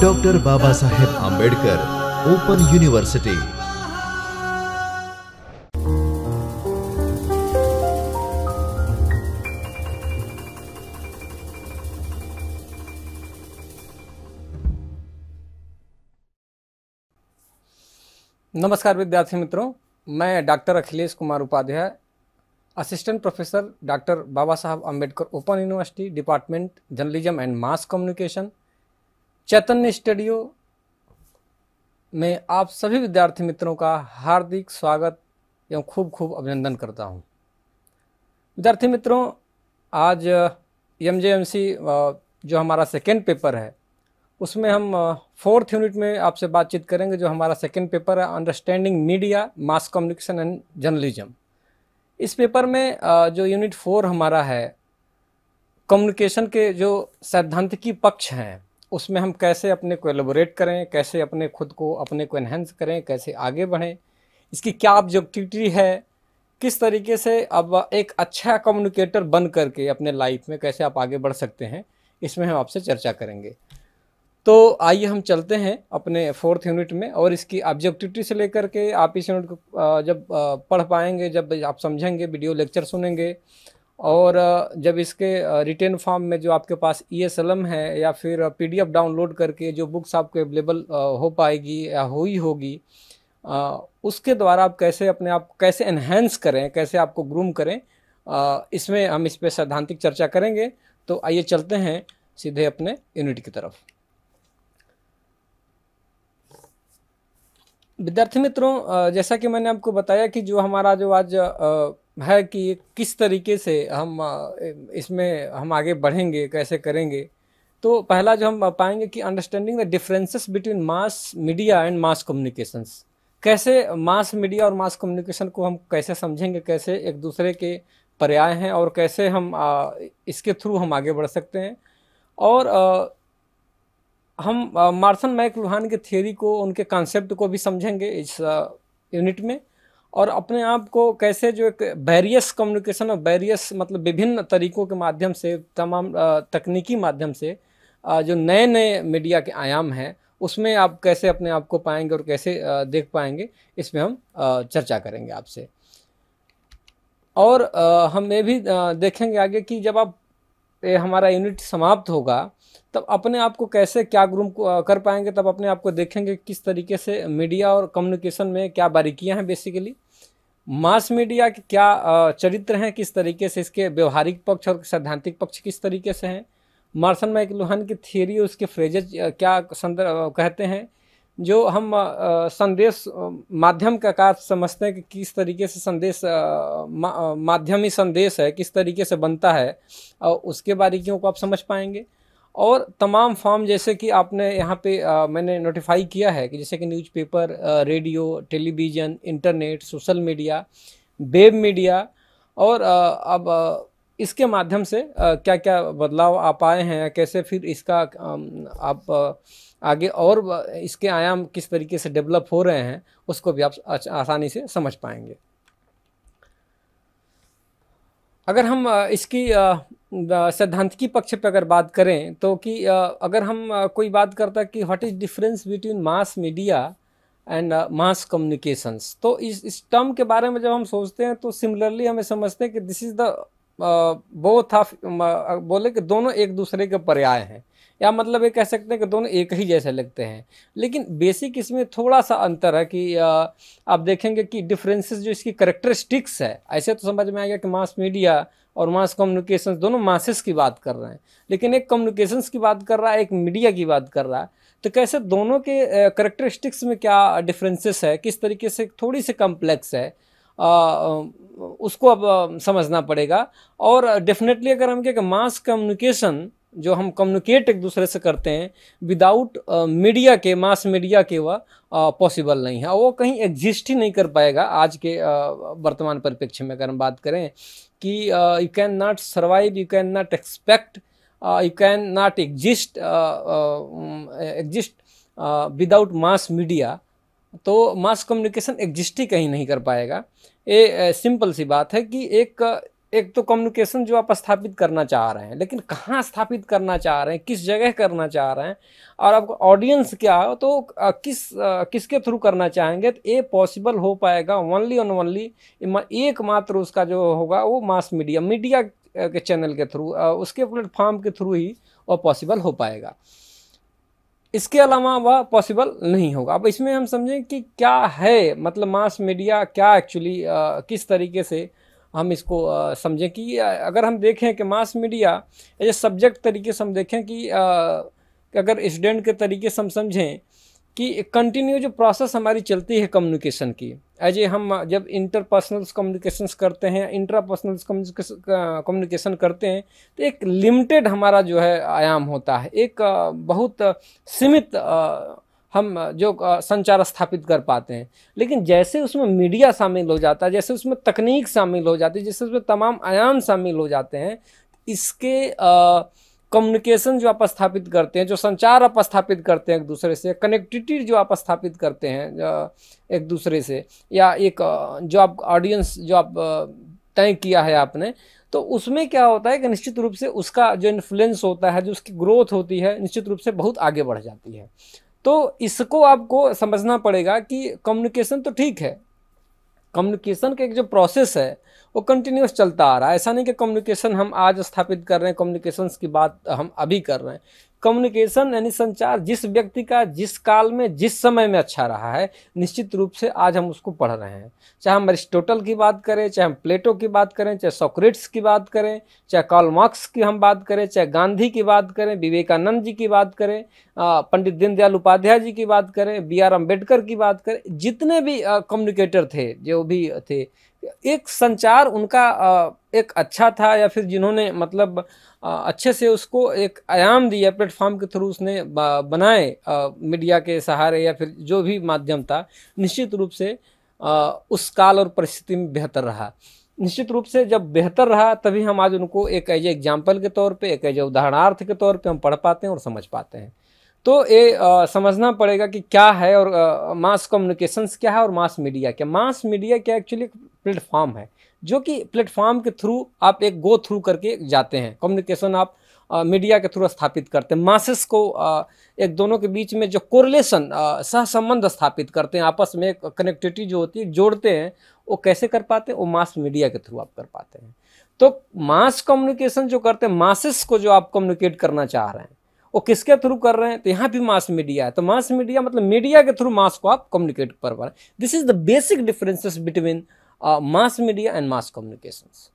doctor Baba Saheb Ambedkar open university नमस्कार विद्यार्थी मित्रों मैं doctor Akhilesh Kumar Upadhyay assistant professor doctor Baba Sahab Ambedkar open university department journalism and mass communication Chaitanya studio में आप सभी विद्यार्थी मित्रों का हार्दिक स्वागत एवं खूब खूब अभिनंदन करता हूँ विद्यार्थी मित्रों आज एम uh, जे uh, जो हमारा सेकेंड पेपर है उसमें हम फोर्थ uh, यूनिट में आपसे बातचीत करेंगे जो हमारा सेकेंड पेपर है understanding media mass communication and journalism इस पेपर में जो यूनिट फोर हमारा है कम्युनिकेशन के जो सैद्धांतिकी पक्ष हैं उसमें हम कैसे अपने को एलोबोरेट करें कैसे अपने खुद को अपने को एनहेंस करें कैसे आगे बढ़ें इसकी क्या ऑब्जेक्टिविटी है किस तरीके से अब एक अच्छा कम्युनिकेटर बन करके अपने लाइफ में कैसे आप आगे बढ़ सकते हैं इसमें हम आपसे चर्चा करेंगे तो आइए हम चलते हैं अपने फोर्थ यूनिट में और इसकी ऑब्जेक्टिविटी से लेकर के आप इस यूनिट को जब पढ़ पाएंगे जब आप समझेंगे वीडियो लेक्चर सुनेंगे और जब इसके रिटेन फॉर्म में जो आपके पास ई एस एल एम है या फिर पी डी एफ डाउनलोड करके जो बुक्स आपको अवेलेबल हो पाएगी या हुई होगी उसके द्वारा आप कैसे अपने आप कैसे इन्हेंस करें कैसे आपको ग्रूम करें इसमें हम इस पर सैद्धांतिक चर्चा करेंगे तो आइए चलते हैं सीधे अपने यूनिट की तरफ विद्यार्थी मित्रों जैसा कि मैंने आपको बताया कि जो हमारा जो आज है कि किस तरीके से हम इसमें हम आगे बढ़ेंगे कैसे करेंगे तो पहला जो हम पाएंगे कि understanding the differences between mass media and mass communications कैसे मास मीडिया और मास कम्युनिकेशन को हम कैसे समझेंगे कैसे एक दूसरे के पर्याय हैं और कैसे हम इसके थ्रू हम आगे बढ़ सकते हैं और हम मार्सन मैक लुहान के थ्योरी को उनके कॉन्सेप्ट को भी समझेंगे इस यूनिट में और अपने आप को कैसे जो एक बैरियस कम्युनिकेशन और बैरियस मतलब विभिन्न तरीकों के माध्यम से तमाम तकनीकी माध्यम से जो नए नए मीडिया के आयाम हैं उसमें आप कैसे अपने आप को पाएंगे और कैसे देख पाएंगे इसमें हम चर्चा करेंगे आपसे और हम ये भी देखेंगे आगे कि जब आप हमारा यूनिट समाप्त होगा तब अपने आप को कैसे क्या ग्रूम कर पाएंगे तब अपने आप को देखेंगे किस तरीके से मीडिया और कम्युनिकेशन में क्या बारीकियां हैं बेसिकली मास मीडिया के क्या चरित्र हैं किस तरीके से इसके व्यवहारिक पक्ष और सैद्धांतिक पक्ष किस तरीके से हैं मार्सन मैकलुहन की थियोरी उसके फ्रेजेज क्या संदर्भ कहते हैं जो हम संदेश माध्यम का कार्य समझते हैं कि किस तरीके से संदेश मा, माध्यमी संदेश है किस तरीके से बनता है और उसके बारीकियों को आप समझ पाएंगे और तमाम फॉर्म जैसे कि आपने यहाँ पे आ, मैंने नोटिफाई किया है कि जैसे कि newspaper radio television internet social media web media और आ, अब आ, इसके माध्यम से क्या क्या बदलाव आप आए हैं कैसे फिर इसका आप आगे और इसके आयाम किस तरीके से डेवलप हो रहे हैं उसको भी आप आसानी से समझ पाएंगे अगर हम इसकी सैद्धांतिकी पक्ष पर अगर बात करें तो कि अगर हम कोई बात करता कि what is difference between mass media and mass communications तो इस इस टर्म के बारे में जब हम सोचते हैं तो सिमिलरली हमें समझते हैं कि this is the both of बोले कि दोनों एक दूसरे के पर्याय हैं या मतलब ये कह सकते हैं कि दोनों एक ही जैसे लगते हैं लेकिन बेसिक इसमें थोड़ा सा अंतर है कि आप देखेंगे कि डिफरेंसेस जो इसकी करेक्टरिस्टिक्स है ऐसे तो समझ में आएगा कि मास मीडिया और मास कम्युनिकेशन दोनों मासेस की बात कर रहे हैं लेकिन एक कम्युनिकेशंस की बात कर रहा है एक मीडिया की बात कर रहा है तो कैसे दोनों के करेक्टरिस्टिक्स में क्या डिफरेंसेस है किस तरीके से थोड़ी सी कम्प्लेक्स है आ, उसको अब समझना पड़ेगा और डेफिनेटली अगर हम कहें कि मास कम्युनिकेशन जो हम कम्युनिकेट एक दूसरे से करते हैं विदाउट मीडिया के मास मीडिया के वह पॉसिबल नहीं है वो कहीं एग्जिस्ट ही नहीं कर पाएगा आज के वर्तमान परिप्रेक्ष्य में अगर हम बात करें कि you can not survive you can not expect you can not exist exist without mass media तो मास कम्युनिकेशन एग्जिस्ट ही कहीं नहीं कर पाएगा ये सिंपल सी बात है कि एक एक तो कम्युनिकेशन जो आप स्थापित करना चाह रहे हैं लेकिन कहाँ स्थापित करना चाह रहे हैं किस जगह करना चाह रहे हैं और आपको ऑडियंस क्या हो तो किस किसके थ्रू करना चाहेंगे तो ये पॉसिबल हो पाएगा ओनली ऑन ओनली एकमात्र उसका जो होगा वो मास मीडिया मीडिया के चैनल के थ्रू उसके प्लेटफॉर्म के थ्रू ही वो पॉसिबल हो पाएगा इसके अलावा वह पॉसिबल नहीं होगा अब इसमें हम समझें कि क्या है मतलब मास मीडिया क्या एक्चुअली किस तरीके से हम इसको समझें कि अगर हम देखें कि mass media as a subject तरीके से हम देखें कि अगर स्टूडेंट के तरीके से हम समझें कि कंटिन्यू जो प्रोसेस हमारी चलती है कम्युनिकेशन की एज ए हम जब इंटरपर्सनल कम्युनिकेशंस करते हैं इंट्रापर्सनल कम्युनिकेशन करते हैं तो एक लिमिटेड हमारा जो है आयाम होता है एक बहुत सीमित हम जो संचार स्थापित कर पाते हैं लेकिन जैसे उसमें मीडिया शामिल हो जाता है जैसे उसमें तकनीक शामिल हो जाती है जैसे उसमें तमाम आयाम शामिल हो जाते हैं इसके कम्युनिकेशन जो आप स्थापित करते हैं जो संचार आप स्थापित करते हैं एक दूसरे से कनेक्टिविटी जो आप स्थापित करते हैं एक दूसरे से या एक जो आप ऑडियंस जो आप तय किया है आपने तो उसमें क्या होता है कि निश्चित रूप से उसका जो इन्फ्लुएंस होता है जो उसकी ग्रोथ होती है निश्चित रूप से बहुत आगे बढ़ जाती है तो इसको आपको समझना पड़ेगा कि कम्युनिकेशन तो ठीक है कम्युनिकेशन का एक जो प्रोसेस है वो कंटिन्यूस चलता आ रहा है ऐसा नहीं कि कम्युनिकेशन हम आज स्थापित कर रहे हैं कम्युनिकेशंस की बात हम अभी कर रहे हैं कम्युनिकेशन यानी संचार जिस व्यक्ति का जिस काल में जिस समय में अच्छा रहा है निश्चित रूप से आज हम उसको पढ़ रहे हैं चाहे हम अरिस्टोटल की बात करें चाहे हम प्लेटो की बात करें चाहे सोक्रेट्स की बात करें चाहे कार्ल मार्क्स की हम बात करें चाहे गांधी की बात करें विवेकानंद जी की बात करें पंडित दीनदयाल उपाध्याय जी की बात करें बी आर अम्बेडकर की बात करें जितने भी कम्युनिकेटर थे जो भी थे एक संचार उनका एक अच्छा था या फिर जिन्होंने मतलब अच्छे से उसको एक आयाम दिया प्लेटफॉर्म के थ्रू उसने बनाए मीडिया के सहारे या फिर जो भी माध्यम था निश्चित रूप से उस काल और परिस्थिति में बेहतर रहा निश्चित रूप से जब बेहतर रहा तभी हम आज उनको एक एज एग्जाम्पल के तौर पे एक एज उदाहरणार्थ के तौर पे हम पढ़ पाते हैं और समझ पाते हैं तो ये समझना पड़ेगा कि क्या है और मास कम्युनिकेशंस क्या है और मास मीडिया क्या मास मीडिया क्या एक्चुअली एक प्लेटफॉर्म है जो कि प्लेटफॉर्म के थ्रू आप एक गो थ्रू करके जाते हैं कम्युनिकेशन आप मीडिया के थ्रू स्थापित करते हैं मासेस को आ, एक दोनों के बीच में जो कोरिलेशन सहसंबंध स्थापित करते हैं आपस में कनेक्टिविटी जो होती है जोड़ते हैं वो कैसे कर पाते हैं वो मास मीडिया के थ्रू आप कर पाते हैं तो मास कम्युनिकेशन जो करते हैं मासेस को जो आप कम्युनिकेट करना चाह रहे हैं वो किसके थ्रू कर रहे हैं तो यहाँ भी मास मीडिया है तो मास मीडिया मतलब मीडिया के थ्रू मास को आप कम्युनिकेट कर पा रहे हैं this is the basic differences between uh, mass media and mass communications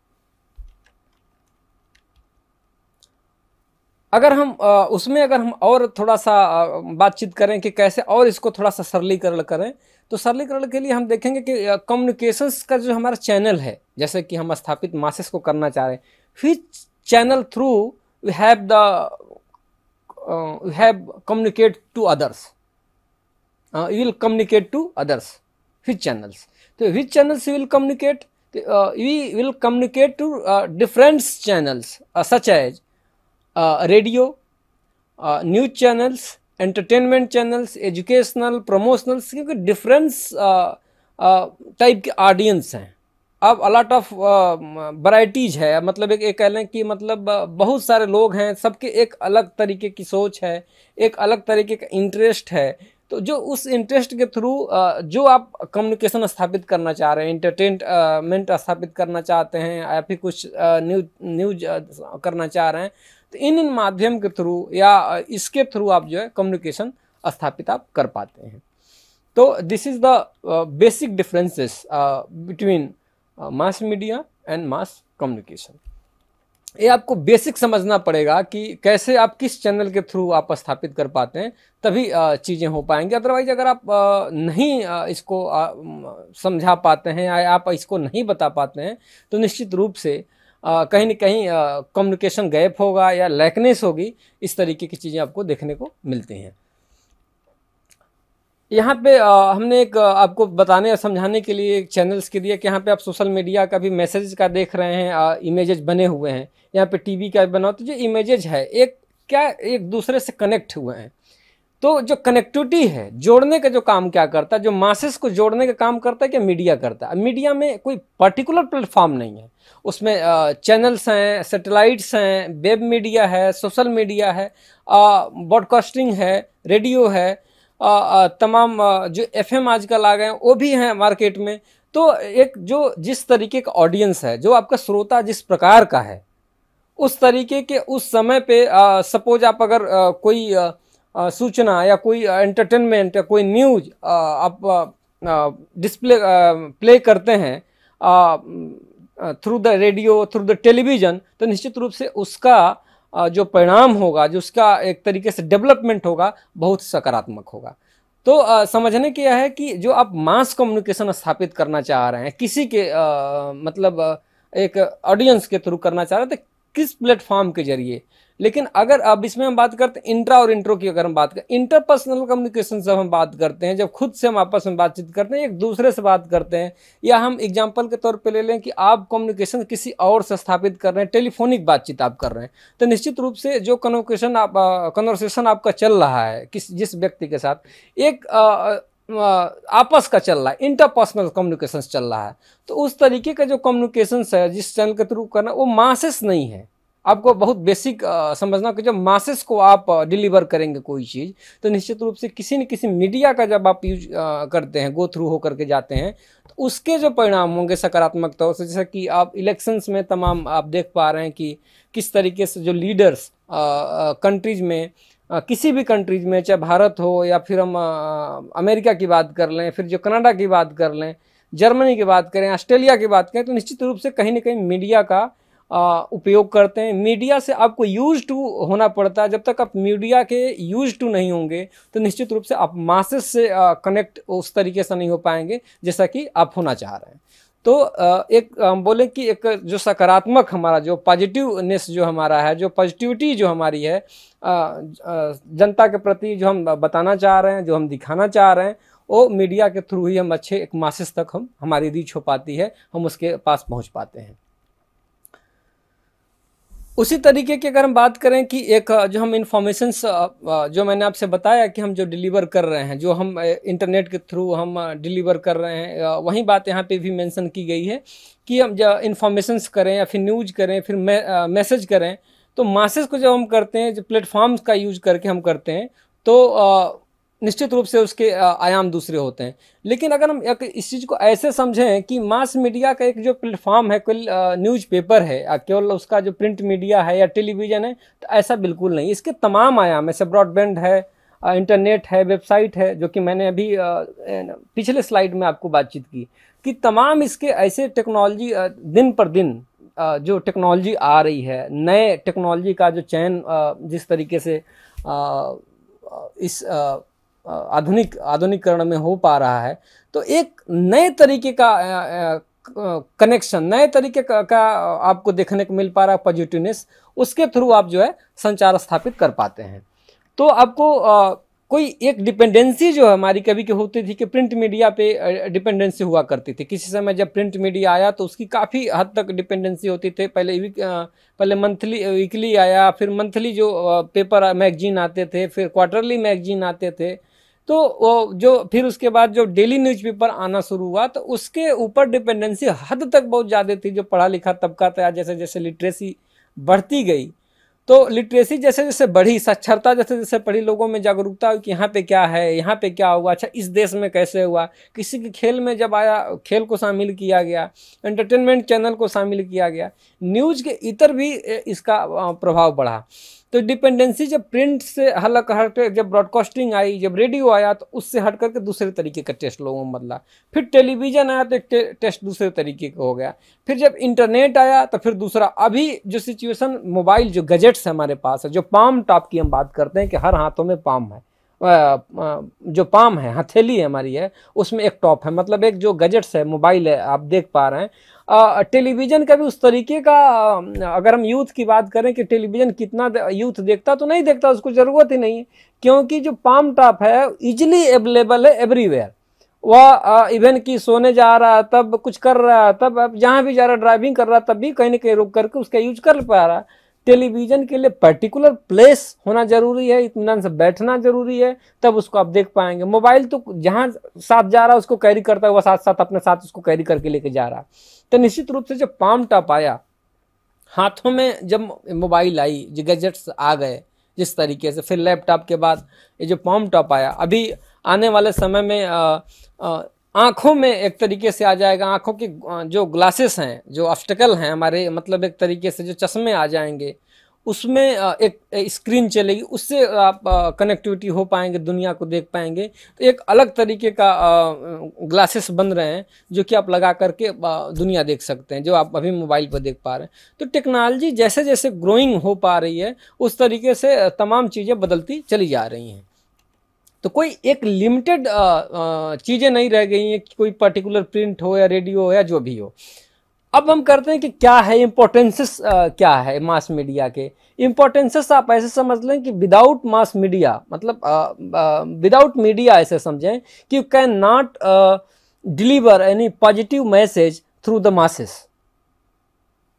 अगर हम आ, uh, उसमें अगर हम और थोड़ा सा uh, बातचीत करें कि कैसे और इसको थोड़ा सा सरलीकरण करें तो सरलीकरण के लिए हम देखेंगे कि कम्युनिकेशंस uh, का जो हमारा चैनल है जैसे कि हम स्थापित मासेस को करना चाह रहे हैं फिर channel through we have the we have communicate to others you will communicate to others फिर चैनल्स तो which channels will communicate we will communicate to differents channels such as radio news channels entertainment channels educational promotionals क्योंकि differents type uh, uh, के audience हैं अब allot of varieties है मतलब एक ये कह लें कि मतलब uh, बहुत सारे लोग हैं सबके एक अलग तरीके की सोच है एक अलग तरीके का इंटरेस्ट है तो जो उस इंटरेस्ट के थ्रू जो आप कम्युनिकेशन स्थापित करना चाह रहे हैं इंटरटेनमेंट स्थापित करना चाहते हैं या फिर कुछ न्यूज न्यूज करना चाह रहे हैं तो इन इन माध्यम के थ्रू या इसके थ्रू आप जो है कम्युनिकेशन स्थापित आप कर पाते हैं तो this is the basic differences between mass media and mass communication ये आपको बेसिक समझना पड़ेगा कि कैसे आप किस चैनल के थ्रू आप स्थापित कर पाते हैं तभी चीज़ें हो पाएंगी अदरवाइज अगर आप नहीं इसको समझा पाते हैं या आप इसको नहीं बता पाते हैं तो निश्चित रूप से कहीं ना कहीं कम्युनिकेशन गैप होगा या लैकनेस होगी इस तरीके की चीज़ें आपको देखने को मिलती हैं यहाँ पे आ, हमने एक आपको बताने और समझाने के लिए एक चैनल्स के लिए कि यहाँ पे आप सोशल मीडिया का भी मैसेज का देख रहे हैं इमेजेज बने हुए हैं यहाँ पे टीवी का भी बना तो जो इमेजेज है एक क्या एक दूसरे से कनेक्ट हुए हैं तो जो कनेक्टिविटी है जोड़ने का जो काम क्या करता है जो मासेस को जोड़ने का काम करता है क्या मीडिया करता है मीडिया में कोई पर्टिकुलर प्लेटफॉर्म नहीं है उसमें चैनल्स हैं सेटेलाइट्स हैं वेब मीडिया है सोशल मीडिया है ब्रॉडकास्टिंग है रेडियो है तमाम जो एफएम आजकल आ गए हैं वो भी हैं मार्केट में तो एक जो जिस तरीके का ऑडियंस है जो आपका श्रोता जिस प्रकार का है उस तरीके के उस समय पे सपोज आप अगर आ, कोई आ, सूचना या कोई एंटरटेनमेंट या कोई न्यूज आ, आप डिस्प्ले प्ले करते हैं through the radio through the television तो निश्चित रूप से उसका जो परिणाम होगा जो उसका एक तरीके से डेवलपमेंट होगा बहुत सकारात्मक होगा तो आ, समझने की यह है कि जो आप मास कम्युनिकेशन स्थापित करना चाह रहे हैं किसी के आ, मतलब एक ऑडियंस के थ्रू करना चाह रहे हैं तो किस प्लेटफॉर्म के जरिए लेकिन अगर अब इसमें हम बात करते हैं इंट्रा और इंट्रो की अगर हम बात करें इंटरपर्सनल कम्युनिकेशन जब हम बात करते हैं जब खुद से हम आपस में बातचीत करते हैं एक दूसरे से बात करते हैं या हम एग्जाम्पल के तौर पर ले लें कि आप कम्युनिकेशन किसी और से स्थापित कर रहे हैं टेलीफोनिक बातचीत आप कर रहे हैं तो निश्चित रूप से जो कन्वर्सेशन आप कन्वर्सेशन आपका चल रहा है किस जिस व्यक्ति के साथ एक आ, आपस का चल रहा है इंटरपर्सनल कम्युनिकेशन चल रहा है तो उस तरीके का जो कम्युनिकेशन है जिस चैनल के थ्रू करना वो मासेस नहीं है आपको बहुत बेसिक समझना कि जब मासेस को आप डिलीवर करेंगे कोई चीज़ तो निश्चित रूप से किसी न किसी मीडिया का जब आप यूज करते हैं गो थ्रू होकर के जाते हैं तो उसके जो परिणाम होंगे सकारात्मक तौर से जैसा कि आप इलेक्शंस में तमाम आप देख पा रहे हैं कि किस तरीके से जो लीडर्स कंट्रीज में आ, किसी भी कंट्रीज में चाहे भारत हो या फिर हम अमेरिका की बात कर लें फिर जो कनाडा की बात कर लें जर्मनी की बात करें ऑस्ट्रेलिया की बात करें तो निश्चित रूप से कहीं ना कहीं मीडिया का उपयोग करते हैं मीडिया से आपको यूज टू होना पड़ता है जब तक आप मीडिया के यूज टू नहीं होंगे तो निश्चित रूप से आप मासेस से कनेक्ट उस तरीके से नहीं हो पाएंगे जैसा कि आप होना चाह रहे हैं तो एक बोले कि एक जो सकारात्मक हमारा जो पॉजिटिवनेस जो हमारा है जो पॉजिटिविटी जो हमारी है जनता के प्रति जो हम बताना चाह रहे हैं जो हम दिखाना चाह रहे हैं वो मीडिया के थ्रू ही हम अच्छे एक मासिस तक हम हमारी रीच हो पाती है हम उसके पास पहुंच पाते हैं उसी तरीके की अगर हम बात करें कि एक जो हम इंफॉर्मेशन जो मैंने आपसे बताया कि हम जो डिलीवर कर रहे हैं जो हम इंटरनेट के थ्रू हम डिलीवर कर रहे हैं वही बात यहाँ पे भी मेंशन की गई है कि हम जब इंफॉर्मेशंस करें या फिर न्यूज करें फिर मैसेज करें तो मासेज को जब हम करते हैं जो प्लेटफॉर्म्स का यूज करके हम करते हैं तो निश्चित रूप से उसके आयाम दूसरे होते हैं लेकिन अगर हम एक इस चीज़ को ऐसे समझें कि मास मीडिया का एक जो प्लेटफॉर्म है कोई न्यूज पेपर है केवल उसका जो प्रिंट मीडिया है या टेलीविज़न है तो ऐसा बिल्कुल नहीं इसके तमाम आयाम ऐसे ब्रॉडबैंड है इंटरनेट है वेबसाइट है जो कि मैंने अभी पिछले स्लाइड में आपको बातचीत की कि तमाम इसके ऐसे टेक्नोलॉजी दिन पर दिन जो टेक्नोलॉजी आ रही है नए टेक्नोलॉजी का जो चयन जिस तरीके से इस आधुनिक आधुनिकरण में हो पा रहा है तो एक नए तरीके का कनेक्शन नए तरीके का, का आपको देखने को मिल पा रहा है पॉजिटिवनेस उसके थ्रू आप जो है संचार स्थापित कर पाते हैं तो आपको आ, कोई एक डिपेंडेंसी जो है हमारी कभी की होती थी कि प्रिंट मीडिया पे डिपेंडेंसी हुआ करती थी किसी समय जब प्रिंट मीडिया आया तो उसकी काफ़ी हद तक डिपेंडेंसी होती थी पहले वीक पहले मंथली वीकली आया फिर मंथली जो पेपर मैगजीन आते थे फिर क्वार्टरली मैगजीन आते थे तो वो जो फिर उसके बाद जो डेली न्यूज़पेपर आना शुरू हुआ तो उसके ऊपर डिपेंडेंसी हद तक बहुत ज़्यादा थी जो पढ़ा लिखा तबका था जैसे जैसे लिटरेसी बढ़ती गई तो लिटरेसी जैसे जैसे बढ़ी साक्षरता जैसे जैसे पढ़ी लोगों में जागरूकता हुई कि यहाँ पे क्या है यहाँ पे क्या हुआ अच्छा इस देश में कैसे हुआ किसी के खेल में जब आया खेल को शामिल किया गया एंटरटेनमेंट चैनल को शामिल किया गया न्यूज़ के इतर भी इसका प्रभाव बढ़ा तो डिपेंडेंसी जब प्रिंट से हल हट जब ब्रॉडकास्टिंग आई जब रेडियो आया तो उससे हट करके दूसरे तरीके का टेस्ट लोगों में बदला फिर टेलीविज़न आया तो एक टे, टेस्ट दूसरे तरीके का हो गया फिर जब इंटरनेट आया तो फिर दूसरा अभी जो सिचुएशन मोबाइल जो गजेट्स हमारे पास है जो पाम टॉप की हम बात करते हैं कि हर हाथों में पाम है जो पाम है हथेली है हमारी है उसमें एक टॉप है मतलब एक जो गजट्स है मोबाइल है आप देख पा रहे हैं टेलीविज़न का भी उस तरीके का अगर हम यूथ की बात करें कि टेलीविज़न कितना यूथ देखता तो नहीं देखता उसको ज़रूरत ही नहीं है क्योंकि जो पाम टॉप है इजिली अवेलेबल है एवरीवेयर वह इवन कि सोने जा रहा है तब कुछ कर रहा है तब अब जहाँ भी जा रहा ड्राइविंग कर रहा तब भी कहीं ना कहीं रुक करके उसका यूज कर पा रहा है टेलीविजन के लिए पर्टिकुलर प्लेस होना जरूरी है इतमान से बैठना जरूरी है तब उसको आप देख पाएंगे मोबाइल तो जहाँ साथ जा रहा है उसको कैरी करता हुआ साथ साथ अपने साथ उसको कैरी करके लेके जा रहा तो निश्चित रूप से जब पाम टॉप आया हाथों में जब मोबाइल आई जो गैजेट्स आ गए जिस तरीके से फिर लैपटॉप के बाद ये जो पाम टॉप आया अभी आने वाले समय में आ, आ, आंखों में एक तरीके से आ जाएगा आंखों की जो ग्लासेस हैं जो ऑब्स्टकल हैं हमारे मतलब एक तरीके से जो चश्मे आ जाएंगे उसमें एक स्क्रीन चलेगी उससे आप कनेक्टिविटी हो पाएंगे दुनिया को देख पाएंगे तो एक अलग तरीके का ग्लासेस बन रहे हैं जो कि आप लगा करके दुनिया देख सकते हैं जो आप अभी मोबाइल पर देख पा रहे हैं तो टेक्नोलॉजी जैसे जैसे ग्रोइंग हो पा रही है उस तरीके से तमाम चीज़ें बदलती चली जा रही हैं तो कोई एक लिमिटेड चीज़ें नहीं रह गई हैं कि कोई पर्टिकुलर प्रिंट हो या रेडियो हो या जो भी हो अब हम करते हैं कि क्या है इम्पोर्टेंसेस क्या है मास मीडिया के इम्पोर्टेंसेस आप ऐसे समझ लें कि विदाउट मास मीडिया मतलब विदाउट मीडिया ऐसे समझें कि you can not deliver any positive message through the masses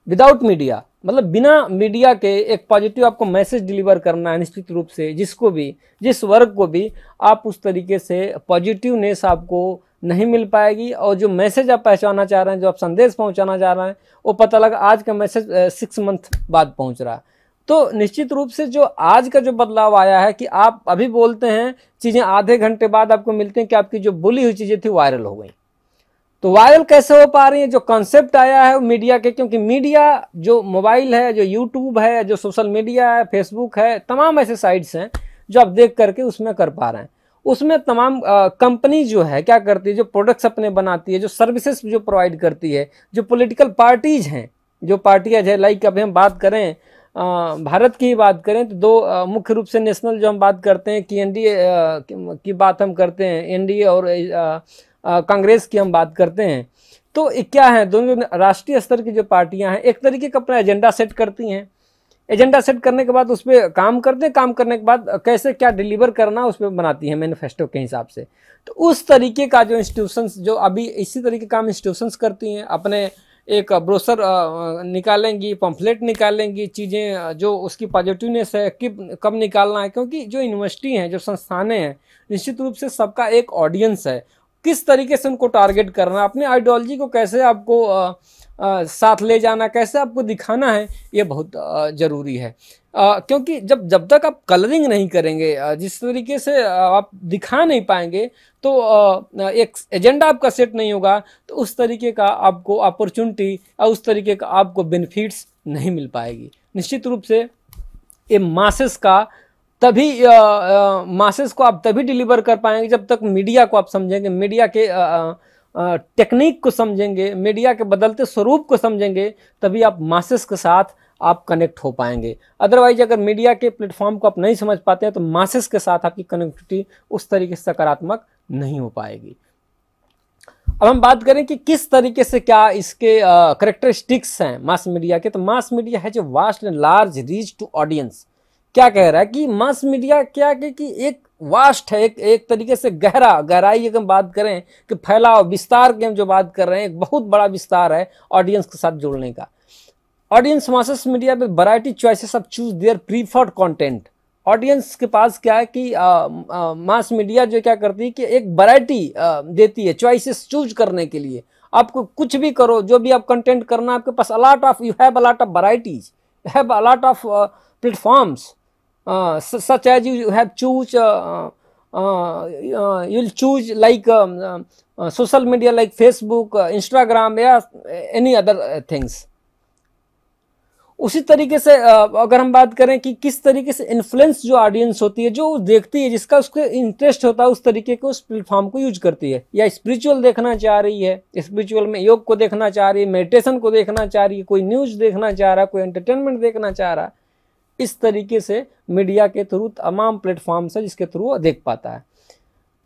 without media मतलब बिना मीडिया के एक पॉजिटिव आपको मैसेज डिलीवर करना है निश्चित रूप से जिसको भी जिस वर्ग को भी आप उस तरीके से पॉजिटिवनेस आपको नहीं मिल पाएगी और जो मैसेज आप पहचाना चाह रहे हैं जो आप संदेश पहुंचाना चाह रहे हैं वो पता लगा आज का मैसेज सिक्स मंथ बाद पहुंच रहा है तो निश्चित रूप से जो आज का जो बदलाव आया है कि आप अभी बोलते हैं चीज़ें आधे घंटे बाद आपको मिलते हैं कि आपकी जो बोली हुई चीज़ें थी वायरल हो गई तो वायरल कैसे हो पा रही है जो कॉन्सेप्ट आया है मीडिया के क्योंकि मीडिया जो मोबाइल है जो यूट्यूब है जो सोशल मीडिया है फेसबुक है तमाम ऐसे साइट्स हैं जो आप देख करके उसमें कर पा रहे हैं उसमें तमाम कंपनी जो है क्या करती है जो प्रोडक्ट्स अपने बनाती है जो सर्विसेज जो प्रोवाइड करती है जो पोलिटिकल पार्टीज हैं जो पार्टियाँ है लाइक अभी हम बात करें आ, भारत की बात करें तो दो मुख्य रूप से नेशनल जो हम बात करते हैं कि एन की बात हम करते हैं एन और आ, कांग्रेस की हम बात करते हैं तो क्या है दोनों राष्ट्रीय स्तर की जो पार्टियां हैं एक तरीके का अपना एजेंडा सेट करती हैं एजेंडा सेट करने के बाद उस पर काम करते हैं काम करने के बाद कैसे क्या डिलीवर करना उस पर बनाती हैं मैनिफेस्टो के हिसाब से तो उस तरीके का जो इंस्टीट्यूशंस जो अभी इसी तरीके काम इंस्टीट्यूशंस करती हैं अपने एक ब्रोसर निकालेंगी पम्फलेट निकालेंगी चीज़ें जो उसकी पॉजिटिवनेस है कि कब निकालना है क्योंकि जो यूनिवर्सिटी हैं जो संस्थानें हैं निश्चित रूप से सबका एक ऑडियंस है किस तरीके से उनको टारगेट करना अपने आइडियोलॉजी को कैसे आपको आ, आ, साथ ले जाना कैसे आपको दिखाना है ये बहुत ज़रूरी है आ, क्योंकि जब जब तक आप कलरिंग नहीं करेंगे जिस तरीके से आप दिखा नहीं पाएंगे तो आ, एक एजेंडा आपका सेट नहीं होगा तो उस तरीके का आपको अपॉर्चुनिटी या उस तरीके का आपको बेनिफिट्स नहीं मिल पाएगी निश्चित रूप से ये मासेस का तभी मासेस को आप तभी डिलीवर कर पाएंगे जब तक मीडिया को आप समझेंगे मीडिया के टेक्निक को समझेंगे मीडिया के बदलते स्वरूप को समझेंगे तभी आप मासेस के साथ आप कनेक्ट हो पाएंगे अदरवाइज अगर मीडिया के प्लेटफॉर्म को आप नहीं समझ पाते हैं तो मासेस के साथ आपकी कनेक्टिविटी उस तरीके से सकारात्मक नहीं हो पाएगी अब हम बात करें कि किस तरीके से क्या इसके करेक्टरिस्टिक्स हैं मास मीडिया के तो मास मीडिया है जो vast and large reach to audience क्या कह रहा है कि मास मीडिया क्या कि, कि एक वास्ट है एक एक तरीके से गहरा गहराई अगर बात करें कि फैलाव विस्तार की हम जो बात कर रहे हैं एक बहुत बड़ा विस्तार है ऑडियंस के साथ जुड़ने का ऑडियंस मासस मीडिया पर variety choices of choose their preferred content audience के पास क्या है कि आ, आ, मास मीडिया जो क्या करती है कि एक वैरायटी देती है चॉइसेस चूज करने के लिए आपको कुछ भी करो जो भी आप कंटेंट करना आपके पास a lot of you have a lot of varieties have a lot of platforms Uh, such as you have choose uh, uh, uh, uh you'll choose like um, um social media like facebook instagram या any other things उसी तरीके से अगर हम बात करें कि किस तरीके से इन्फ्लुएंस जो ऑडियंस होती है जो देखती है जिसका उसके इंटरेस्ट होता है उस तरीके के उस प्लेटफॉर्म को यूज करती है या स्पिरिचुअल देखना चाह रही है स्पिरिचुअल में योग को देखना चाह रही है मेडिटेशन को देखना चाह रही है कोई न्यूज देखना चाह रहा है कोई एंटरटेनमेंट देखना चाह रहा है इस तरीके से मीडिया के थ्रू तमाम प्लेटफॉर्म्स है जिसके थ्रू वो देख पाता है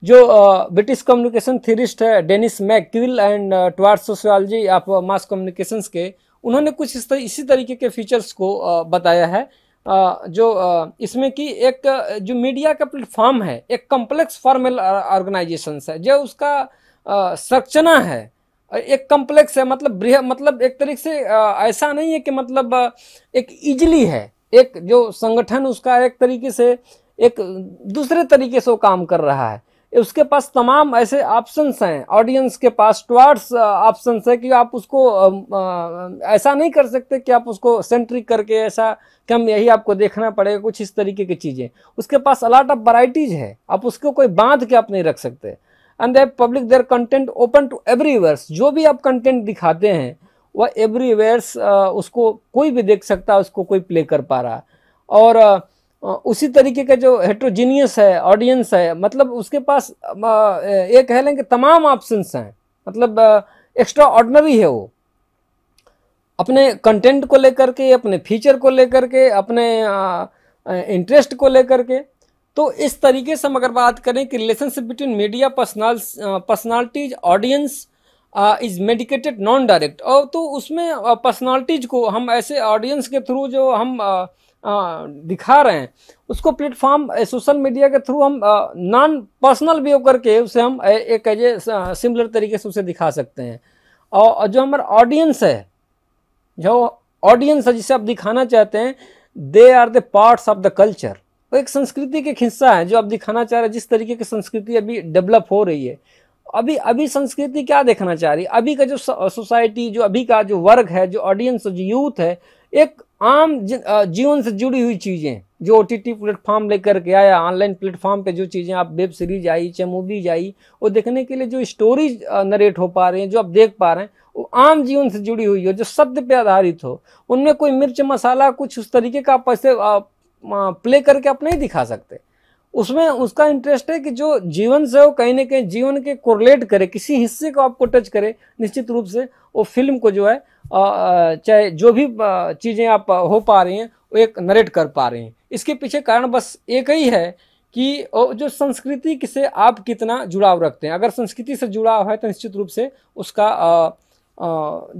जो ब्रिटिश कम्युनिकेशन थियरिस्ट है Denis McQuail and towards sociology of mass communication के उन्होंने कुछ इस तर, इसी तरीके के फीचर्स को आ, बताया है आ, जो आ, इसमें कि एक जो मीडिया का प्लेटफॉर्म है एक कम्प्लेक्स फॉर्मल ऑर्गेनाइजेशन है जो उसका संरचना है एक कम्प्लेक्स है मतलब बृह मतलब एक तरीके से ऐसा नहीं है कि मतलब एक इजली है एक जो संगठन उसका एक तरीके से एक दूसरे तरीके से वो काम कर रहा है उसके पास तमाम ऐसे ऑप्शंस हैं ऑडियंस के पास टुअर्ड्स ऑप्शंस है कि आप उसको um, uh, ऐसा नहीं कर सकते कि आप उसको सेंट्रिक करके ऐसा कि हम यही आपको देखना पड़ेगा कुछ इस तरीके की चीज़ें उसके पास अलाट ऑफ वराइटीज़ है आप उसको कोई बांध के आप नहीं रख सकते and they public their content open to everywhere जो भी आप कंटेंट दिखाते हैं वह एवरीवेयर्स उसको कोई भी देख सकता है उसको कोई प्ले कर पा रहा है और उसी तरीके का जो हेट्रोजीनियस है ऑडियंस है मतलब उसके पास ये कह लें कि तमाम ऑप्शंस हैं मतलब एक्स्ट्रा ऑर्डनरी है वो अपने कंटेंट को लेकर के अपने फीचर को लेकर के अपने इंटरेस्ट को लेकर के तो इस तरीके से हम अगर बात करें कि relationship between media personal personalities audience is medicated non direct और तो उसमें पर्सनालिटीज uh, को हम ऐसे ऑडियंस के थ्रू जो हम आ, uh, आ, uh, दिखा रहे हैं उसको प्लेटफॉर्म सोशल मीडिया के थ्रू हम नॉन पर्सनल बिहेव करके उसे हम ए, एक एज सिमिलर तरीके से उसे दिखा सकते हैं और जो हमारा ऑडियंस है जो ऑडियंस है जिसे आप दिखाना चाहते हैं they are the parts of the culture वो एक संस्कृति के हिस्सा है जो आप दिखाना चाह रहे हैं जिस तरीके की संस्कृति अभी डेवलप हो रही है अभी अभी संस्कृति क्या देखना चाह रही अभी का जो सोसाइटी जो अभी का जो वर्ग है जो ऑडियंस जो यूथ है एक आम जीवन से जुड़ी हुई चीज़ें जो ओ टी टी प्लेटफॉर्म लेकर के आया ऑनलाइन प्लेटफॉर्म पे जो चीज़ें आप वेब सीरीज आई चाहे मूवीज आई वो देखने के लिए जो स्टोरीज नरेट हो पा रहे हैं जो आप देख पा रहे हैं वो आम जीवन से जुड़ी हुई हो जो शब्द पे आधारित हो उनमें कोई मिर्च मसाला कुछ उस तरीके का आप ऐसे प्ले करके आप नहीं दिखा सकते उसमें उसका इंटरेस्ट है कि जो जीवन से वो कहीं ना कहीं जीवन के कोरलेट करे किसी हिस्से को आपको टच करे निश्चित रूप से वो फिल्म को जो है चाहे जो भी चीज़ें आप हो पा रही हैं वो एक नरेट कर पा रहे हैं इसके पीछे कारण बस एक ही है कि जो संस्कृति से आप कितना जुड़ाव रखते हैं अगर संस्कृति से जुड़ाव है तो निश्चित रूप से उसका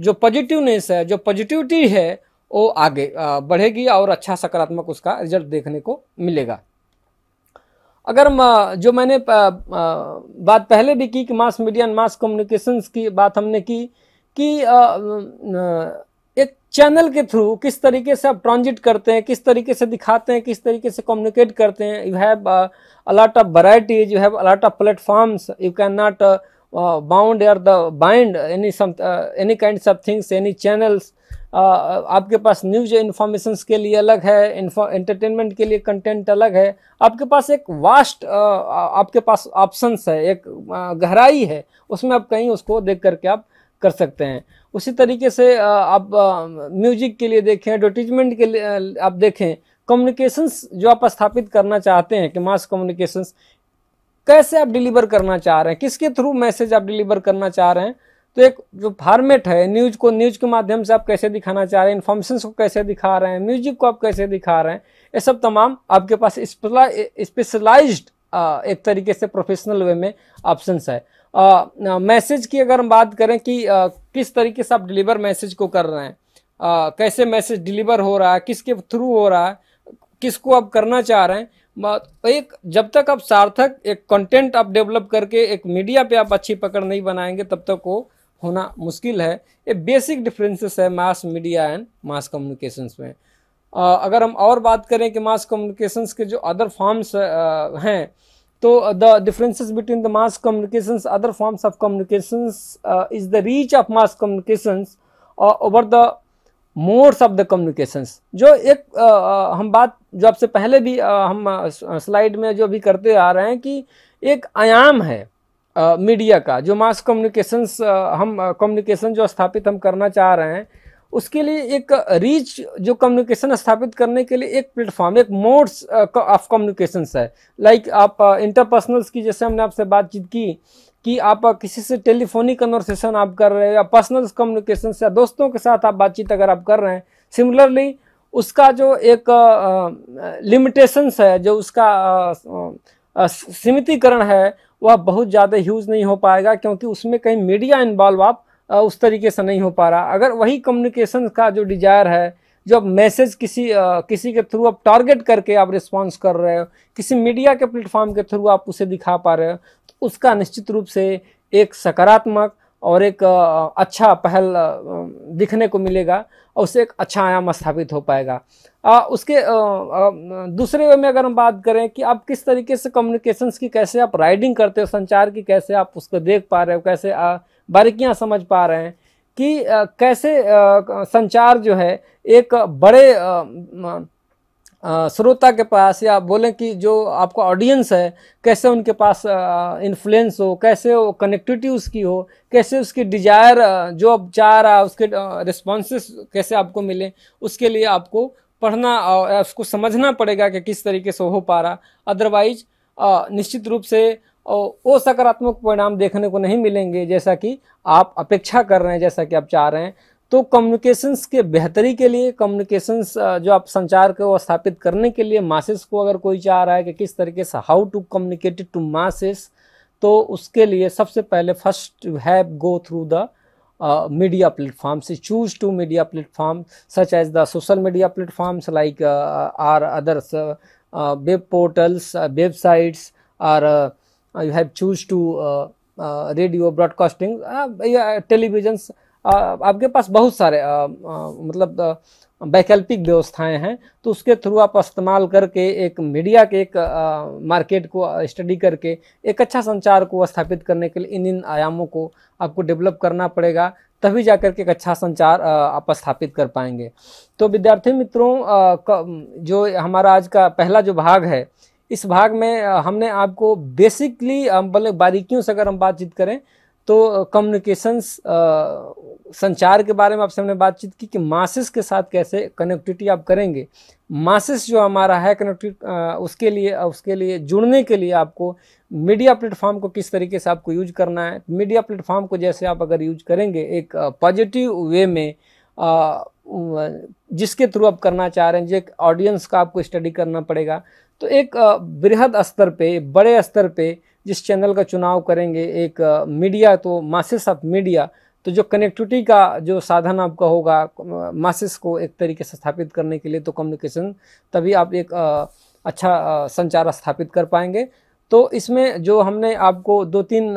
जो पॉजिटिवनेस है जो पॉजिटिविटी है वो आगे बढ़ेगी और अच्छा सकारात्मक उसका रिजल्ट देखने को मिलेगा अगर जो मैंने बात पहले भी की कि mass media and mass communications की बात हमने की कि एक चैनल के थ्रू किस तरीके से आप ट्रांजिट करते हैं किस तरीके से दिखाते हैं किस तरीके से कम्युनिकेट करते हैं you have a lot of varieties you have a lot of platforms you can not bound are the bind any some any kind of things any channels आपके पास न्यूज इन्फॉर्मेशन के लिए अलग है एंटरटेनमेंट के लिए कंटेंट अलग है आपके पास एक वास्ट आपके पास ऑप्शंस है एक गहराई है उसमें आप कहीं उसको देख करके आप कर सकते हैं उसी तरीके से आप म्यूजिक के लिए देखें एडवर्टीजमेंट के लिए आप देखें कम्युनिकेशंस जो आप स्थापित करना चाहते हैं कि मास कम्युनिकेशंस कैसे आप डिलीवर करना चाह रहे हैं किसके थ्रू मैसेज आप डिलीवर करना चाह रहे हैं तो एक जो फॉर्मेट है न्यूज़ को न्यूज़ के माध्यम से आप कैसे दिखाना चाह रहे हैं इन्फॉर्मेशन को कैसे दिखा रहे हैं म्यूजिक को आप कैसे दिखा रहे हैं ये सब तमाम आपके पास स्पेशलाइज एक तरीके से प्रोफेशनल वे में ऑप्शंस है मैसेज की अगर हम बात करें कि आ, किस तरीके से आप डिलीवर मैसेज को कर रहे हैं आ, कैसे मैसेज डिलीवर हो रहा है किसके थ्रू हो रहा है किसको आप करना चाह रहे हैं तो एक जब तक आप सार्थक एक कंटेंट आप डेवलप करके एक मीडिया पे आप अच्छी पकड़ नहीं बनाएंगे तब तक वो होना मुश्किल है ये बेसिक डिफरेंसेस है mass media and mass communications में आ, अगर हम और बात करें कि मास कम्युनिकेशंस के जो अदर फॉर्म्स हैं तो the differences between the mass communications other forms of communications is the reach of mass communications over the modes of the communications जो एक आ, हम बात जो आपसे पहले भी आ, हम स्लाइड में जो भी करते आ रहे हैं कि एक आयाम है मीडिया का जो मास कम्युनिकेशन हम कम्युनिकेशन जो स्थापित हम करना चाह रहे हैं उसके लिए एक रीच जो कम्युनिकेशन स्थापित करने के लिए एक प्लेटफॉर्म एक मोड्स ऑफ कम्युनिकेशन है लाइक like आप इंटरपर्सनल्स की जैसे हमने आपसे बातचीत की कि आप किसी से टेलीफोनिक कन्वर्सेशन आप कर रहे हैं या पर्सनल कम्युनिकेशन या दोस्तों के साथ आप बातचीत अगर आप कर रहे हैं सिमिलरली उसका जो एक लिमिटेशंस है जो उसका सीमितीकरण है वह बहुत ज़्यादा ह्यूज नहीं हो पाएगा क्योंकि उसमें कहीं मीडिया इन्वॉल्व आप उस तरीके से नहीं हो पा रहा अगर वही कम्युनिकेशन का जो डिजायर है जो आप मैसेज किसी आ, किसी के थ्रू आप टारगेट करके आप रिस्पांस कर रहे हो किसी मीडिया के प्लेटफॉर्म के थ्रू आप उसे दिखा पा रहे हो तो उसका निश्चित रूप से एक सकारात्मक और एक अच्छा पहल दिखने को मिलेगा और उससे एक अच्छा आयाम स्थापित हो पाएगा आ, उसके आ, आ, दूसरे वे में अगर हम बात करें कि आप किस तरीके से कम्युनिकेशंस की कैसे आप राइडिंग करते हो संचार की कैसे आप उसको देख पा रहे हो कैसे बारीकियां समझ पा रहे हैं कि कैसे संचार जो है एक बड़े श्रोता के पास या बोलें कि जो आपका ऑडियंस है कैसे उनके पास इन्फ्लुएंस हो कैसे वो कनेक्टिविटी उसकी हो कैसे उसकी डिजायर जो अब चाह रहा उसके रिस्पॉन्सेस कैसे आपको मिले उसके लिए आपको पढ़ना और उसको समझना पड़ेगा कि किस तरीके से हो पा रहा अदरवाइज निश्चित रूप से वो सकारात्मक परिणाम देखने को नहीं मिलेंगे जैसा कि आप अपेक्षा कर रहे हैं जैसा कि आप चाह रहे हैं तो कम्युनिकेशंस के बेहतरी के लिए कम्युनिकेशंस जो आप संचार को स्थापित करने के लिए मासेस को अगर कोई चाह रहा है कि किस तरीके से how to communicate to masses तो उसके लिए सबसे पहले first you have go through the media platforms choose to media platform such as the social media platforms like are others web portals websites are you have choose to radio broadcasting televisions आपके पास बहुत सारे आ, आ, मतलब वैकल्पिक व्यवस्थाएं हैं तो उसके थ्रू आप इस्तेमाल करके एक मीडिया के एक आ, मार्केट को स्टडी करके एक अच्छा संचार को स्थापित करने के लिए इन इन आयामों को आपको डेवलप करना पड़ेगा तभी जा करके एक अच्छा संचार आप स्थापित कर पाएंगे तो विद्यार्थी मित्रों जो हमारा आज का पहला जो भाग है इस भाग में हमने आपको बेसिकली मतलब बोले बारीकियों से अगर हम बातचीत करें तो कम्युनिकेशंस संचार के बारे में आपसे हमने बातचीत की कि मासिस के साथ कैसे कनेक्टिविटी आप करेंगे मासिस जो हमारा है कनेक्टिव उसके लिए उसके लिए जुड़ने के लिए आपको मीडिया प्लेटफॉर्म को किस तरीके से आपको यूज करना है मीडिया प्लेटफॉर्म को जैसे आप अगर यूज करेंगे एक पॉजिटिव वे में आ, जिसके थ्रू आप करना चाह रहे हैं जो ऑडियंस का आपको स्टडी करना पड़ेगा तो एक बृहद स्तर पे बड़े स्तर पे जिस चैनल का चुनाव करेंगे एक मीडिया तो मासिस ऑफ मीडिया तो जो कनेक्टिविटी का जो साधन आपका होगा मासिस को एक तरीके से स्थापित करने के लिए तो कम्युनिकेशन तभी आप एक अच्छा संचार स्थापित कर पाएंगे तो इसमें जो हमने आपको दो तीन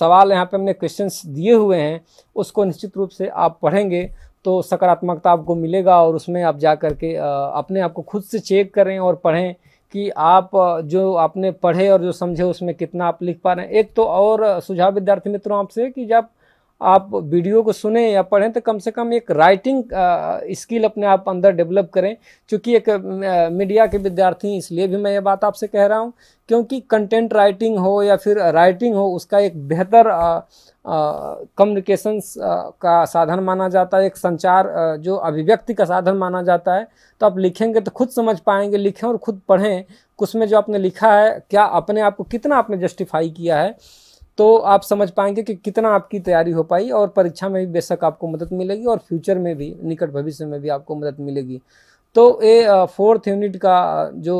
सवाल यहाँ पे हमने क्वेश्चंस दिए हुए हैं उसको निश्चित रूप से आप पढ़ेंगे तो सकारात्मकता आपको मिलेगा और उसमें आप जा करके अपने आप को खुद से चेक करें और पढ़ें कि आप जो आपने पढ़े और जो समझे उसमें कितना आप लिख पा रहे हैं एक तो और सुझाव विद्यार्थी मित्रों आपसे कि जब आप वीडियो को सुने या पढ़ें तो कम से कम एक राइटिंग स्किल अपने आप अंदर डेवलप करें चूँकि एक मीडिया के विद्यार्थी इसलिए भी मैं ये बात आपसे कह रहा हूँ क्योंकि कंटेंट राइटिंग हो या फिर राइटिंग हो उसका एक बेहतर कम्युनिकेशंस का साधन माना जाता है एक संचार आ, जो अभिव्यक्ति का साधन माना जाता है तो आप लिखेंगे तो खुद समझ पाएंगे लिखें और खुद पढ़ें उसमें जो आपने लिखा है क्या अपने आप को कितना आपने जस्टिफाई किया है तो आप समझ पाएंगे कि कितना आपकी तैयारी हो पाई और परीक्षा में भी बेशक आपको मदद मिलेगी और फ्यूचर में भी निकट भविष्य में भी आपको मदद मिलेगी तो ये फोर्थ यूनिट का जो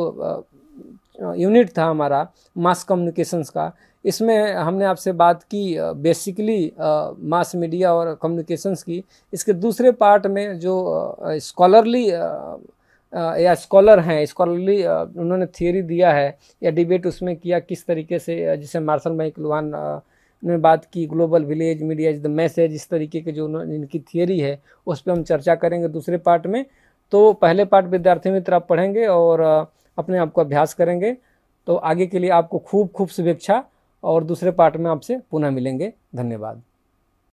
यूनिट था हमारा मास कम्युनिकेशंस का इसमें हमने आपसे बात की बेसिकली मास मीडिया और कम्युनिकेशंस की इसके दूसरे पार्ट में जो स्कॉलरली या स्कॉलर हैं स्कॉलरली उन्होंने थियोरी दिया है या डिबेट उसमें किया किस तरीके से जैसे मार्शल भाई कुलवान ने बात की global village media is the message इस तरीके के जो इनकी थियोरी है उस पर हम चर्चा करेंगे दूसरे पार्ट में तो पहले पार्ट विद्यार्थी मित्र आप पढ़ेंगे और अपने आप को अभ्यास करेंगे तो आगे के लिए आपको खूब खूब शुभेच्छा और दूसरे पार्ट में आपसे पुनः मिलेंगे धन्यवाद